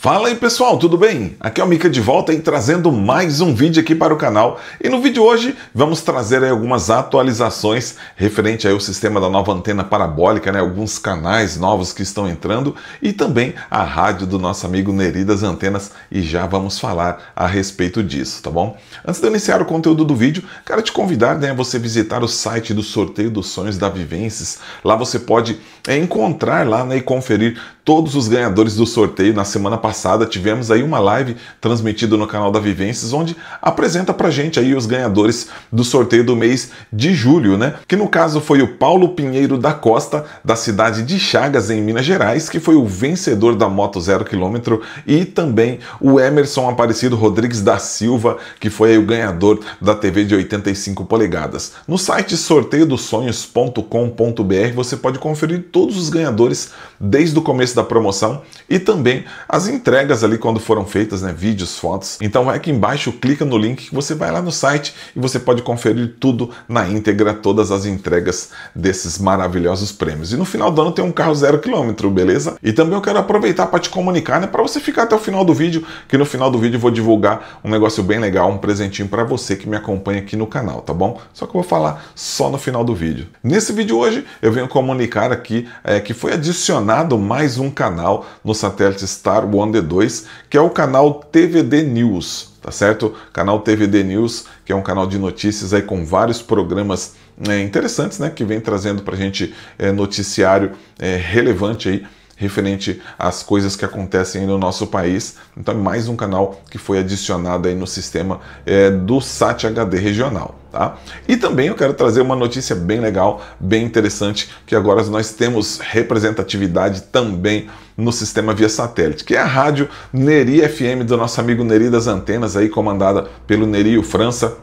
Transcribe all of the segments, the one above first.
Fala aí pessoal, tudo bem? Aqui é o Mika de volta e trazendo mais um vídeo aqui para o canal. E no vídeo hoje vamos trazer algumas atualizações referente ao sistema da nova antena parabólica, né? alguns canais novos que estão entrando e também a rádio do nosso amigo Neridas Antenas e já vamos falar a respeito disso, tá bom? Antes de eu iniciar o conteúdo do vídeo, quero te convidar né, a você visitar o site do Sorteio dos Sonhos da Vivências. Lá você pode é, encontrar lá né, e conferir todos os ganhadores do sorteio na semana passada. Tivemos aí uma live transmitida no canal da Vivências, onde apresenta pra gente aí os ganhadores do sorteio do mês de julho, né? Que no caso foi o Paulo Pinheiro da Costa, da cidade de Chagas, em Minas Gerais, que foi o vencedor da moto zero quilômetro, e também o Emerson Aparecido Rodrigues da Silva, que foi o ganhador da TV de 85 polegadas. No site sorteio dos sonhos.com.br você pode conferir todos os ganhadores desde o começo da promoção e também as entregas ali quando foram feitas, né, vídeos, fotos. Então vai é aqui embaixo, clica no link que você vai lá no site e você pode conferir tudo na íntegra, todas as entregas desses maravilhosos prêmios. E no final do ano tem um carro zero quilômetro, beleza? E também eu quero aproveitar para te comunicar, né, para você ficar até o final do vídeo, que no final do vídeo eu vou divulgar um negócio bem legal, um presentinho para você que me acompanha aqui no canal, tá bom? Só que eu vou falar só no final do vídeo. Nesse vídeo hoje eu venho comunicar aqui é, que foi adicionado mais um um canal no satélite Star D 2, que é o canal TVD News, tá certo? Canal TVD News, que é um canal de notícias aí com vários programas é, interessantes, né? Que vem trazendo para a gente é, noticiário é, relevante aí referente às coisas que acontecem no nosso país. Então, é mais um canal que foi adicionado aí no sistema é, do SAT HD regional. Tá? E também eu quero trazer uma notícia bem legal, bem interessante, que agora nós temos representatividade também no sistema via satélite, que é a rádio Neri FM do nosso amigo Neri das Antenas, aí comandada pelo o França,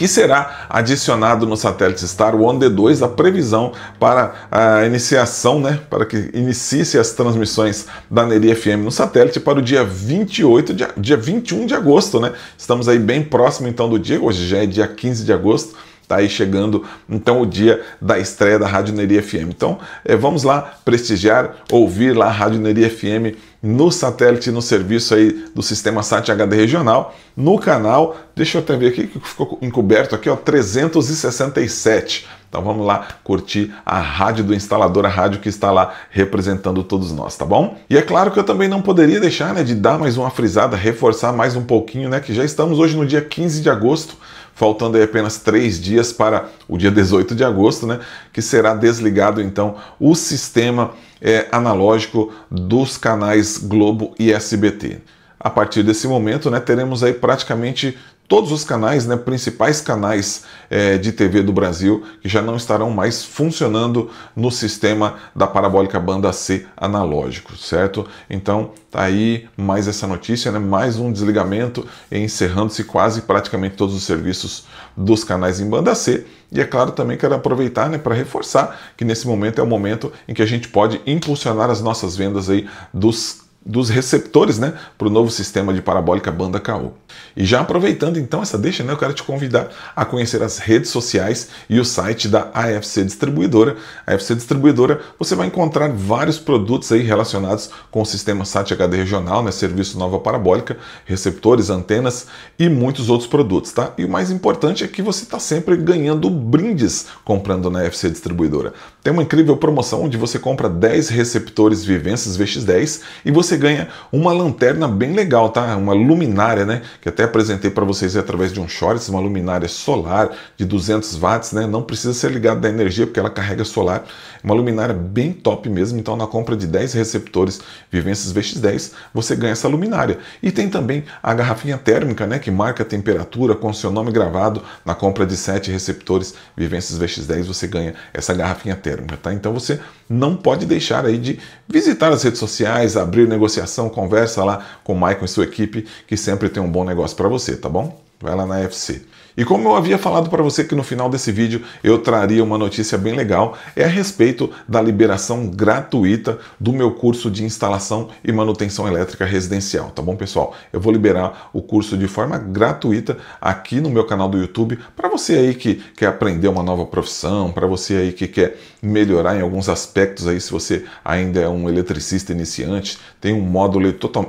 que será adicionado no satélite Star One D2 a previsão para a iniciação, né, para que inicie as transmissões da Neri FM no satélite para o dia 28 de, dia 21 de agosto, né? Estamos aí bem próximo então do dia, hoje já é dia 15 de agosto. Está aí chegando então o dia da estreia da Rádio Neri FM. Então, é, vamos lá prestigiar, ouvir lá a Rádio Neri FM no satélite, no serviço aí do sistema SAT HD regional, no canal, deixa eu até ver aqui que ficou encoberto aqui, ó, 367. Então vamos lá curtir a rádio do instalador, a rádio que está lá representando todos nós, tá bom? E é claro que eu também não poderia deixar né, de dar mais uma frisada, reforçar mais um pouquinho, né? Que já estamos hoje no dia 15 de agosto, faltando aí apenas três dias para o dia 18 de agosto, né? Que será desligado então o sistema é, analógico dos canais Globo e SBT. A partir desse momento, né, teremos aí praticamente todos os canais, né, principais canais é, de TV do Brasil, que já não estarão mais funcionando no sistema da parabólica banda C analógico, certo? Então, tá aí mais essa notícia, né, mais um desligamento, encerrando-se quase praticamente todos os serviços dos canais em banda C. E é claro, também quero aproveitar né, para reforçar que nesse momento é o momento em que a gente pode impulsionar as nossas vendas aí dos dos receptores né, para o novo sistema de parabólica banda KO. E já aproveitando então essa deixa, né, eu quero te convidar a conhecer as redes sociais e o site da AFC Distribuidora. A AFC Distribuidora, você vai encontrar vários produtos aí relacionados com o sistema SAT HD regional, né, serviço nova parabólica, receptores, antenas e muitos outros produtos, tá? E o mais importante é que você está sempre ganhando brindes comprando na AFC Distribuidora. Tem uma incrível promoção onde você compra 10 receptores Vivências VX10 e você ganha uma lanterna bem legal, tá? Uma luminária, né? Que até apresentei para vocês através de um shorts, uma luminária solar de 200 watts, né? Não precisa ser ligada da energia porque ela carrega solar. Uma luminária bem top mesmo. Então, na compra de 10 receptores Vivências VX10, você ganha essa luminária. E tem também a garrafinha térmica, né? Que marca a temperatura com seu nome gravado. Na compra de 7 receptores Vivências VX10, você ganha essa garrafinha térmica tá? Então você não pode deixar aí de visitar as redes sociais, abrir negociação, conversa lá com o Michael e sua equipe, que sempre tem um bom negócio para você, tá bom? Vai lá na FC. E como eu havia falado para você que no final desse vídeo eu traria uma notícia bem legal, é a respeito da liberação gratuita do meu curso de instalação e manutenção elétrica residencial, tá bom, pessoal? Eu vou liberar o curso de forma gratuita aqui no meu canal do YouTube para você aí que quer aprender uma nova profissão, para você aí que quer melhorar em alguns aspectos aí, se você ainda é um eletricista iniciante, tem um módulo,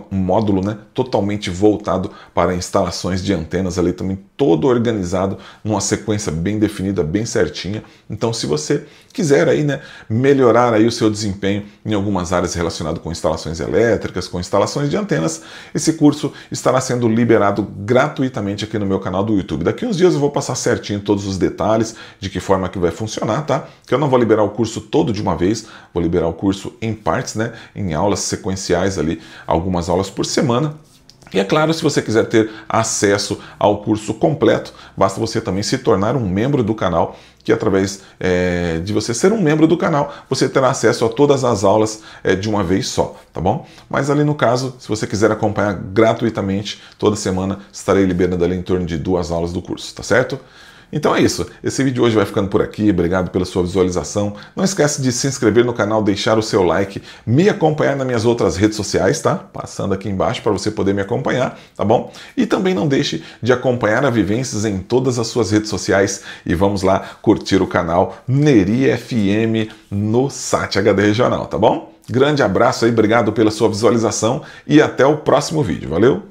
um módulo né, totalmente voltado para instalações de antenas ali também todo organizado numa sequência bem definida, bem certinha. Então, se você quiser aí, né, melhorar aí o seu desempenho em algumas áreas relacionadas com instalações elétricas, com instalações de antenas, esse curso estará sendo liberado gratuitamente aqui no meu canal do YouTube. Daqui uns dias eu vou passar certinho todos os detalhes de que forma que vai funcionar, tá? Que eu não vou liberar o curso todo de uma vez, vou liberar o curso em partes, né, em aulas sequenciais ali, algumas aulas por semana e é claro, se você quiser ter acesso ao curso completo, basta você também se tornar um membro do canal, que através é, de você ser um membro do canal, você terá acesso a todas as aulas é, de uma vez só, tá bom? Mas ali no caso, se você quiser acompanhar gratuitamente, toda semana estarei liberando ali em torno de duas aulas do curso, tá certo? Então é isso. Esse vídeo hoje vai ficando por aqui. Obrigado pela sua visualização. Não esquece de se inscrever no canal, deixar o seu like, me acompanhar nas minhas outras redes sociais, tá? Passando aqui embaixo para você poder me acompanhar, tá bom? E também não deixe de acompanhar a Vivências em todas as suas redes sociais e vamos lá curtir o canal Neri FM no Sat HD Regional, tá bom? Grande abraço aí, obrigado pela sua visualização e até o próximo vídeo. Valeu?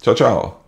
Tchau, tchau.